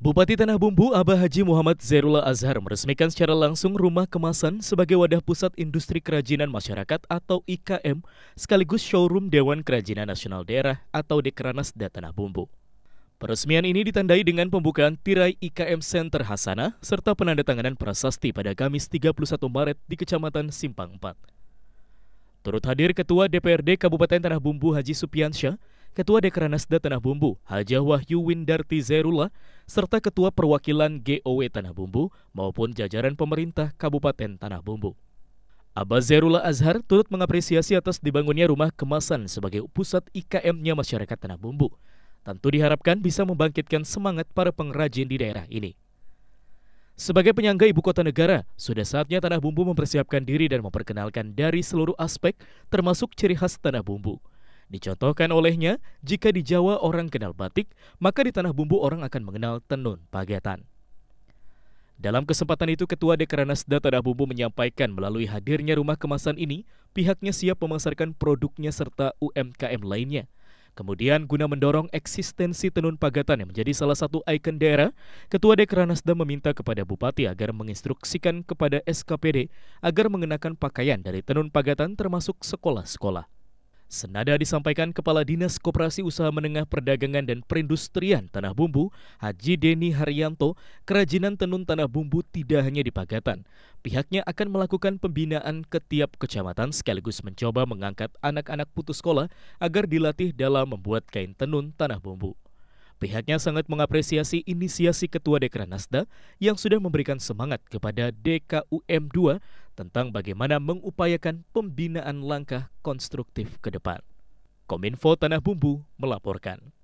Bupati Tanah Bumbu Abah Haji Muhammad Zerula Azhar meresmikan secara langsung rumah kemasan sebagai wadah pusat industri kerajinan masyarakat atau IKM sekaligus showroom Dewan Kerajinan Nasional Daerah atau Dekranas da Tanah Bumbu. Peresmian ini ditandai dengan pembukaan tirai IKM Center Hasana serta penandatanganan prasasti pada Kamis 31 Maret di Kecamatan Simpang 4. Turut hadir Ketua DPRD Kabupaten Tanah Bumbu Haji Supiansyah Ketua Dekranasda Tanah Bumbu, Hajah Wahyu Windarti Zerula, serta Ketua Perwakilan GOW Tanah Bumbu maupun jajaran pemerintah Kabupaten Tanah Bumbu. Abah Zerula Azhar turut mengapresiasi atas dibangunnya rumah kemasan sebagai pusat IKM-nya masyarakat Tanah Bumbu. Tentu diharapkan bisa membangkitkan semangat para pengrajin di daerah ini. Sebagai penyangga ibu kota negara, sudah saatnya Tanah Bumbu mempersiapkan diri dan memperkenalkan dari seluruh aspek, termasuk ciri khas Tanah Bumbu. Dicontohkan olehnya, jika di Jawa orang kenal batik, maka di Tanah Bumbu orang akan mengenal tenun pagetan. Dalam kesempatan itu, Ketua Dekranasda Tanah Bumbu menyampaikan melalui hadirnya rumah kemasan ini, pihaknya siap memasarkan produknya serta UMKM lainnya. Kemudian, guna mendorong eksistensi tenun pagatan yang menjadi salah satu ikon daerah, Ketua Dekranasda meminta kepada Bupati agar menginstruksikan kepada SKPD agar mengenakan pakaian dari tenun pagatan termasuk sekolah-sekolah. Senada disampaikan Kepala Dinas Koperasi Usaha Menengah Perdagangan dan Perindustrian Tanah Bumbu, Haji Deni Haryanto, kerajinan tenun Tanah Bumbu tidak hanya di Pagatan. Pihaknya akan melakukan pembinaan ke tiap kecamatan sekaligus mencoba mengangkat anak-anak putus sekolah agar dilatih dalam membuat kain tenun Tanah Bumbu. Pihaknya sangat mengapresiasi inisiasi Ketua Dekra Nasda yang sudah memberikan semangat kepada DKUM 2 tentang bagaimana mengupayakan pembinaan langkah konstruktif ke depan. Kominfo Tanah Bumbu melaporkan.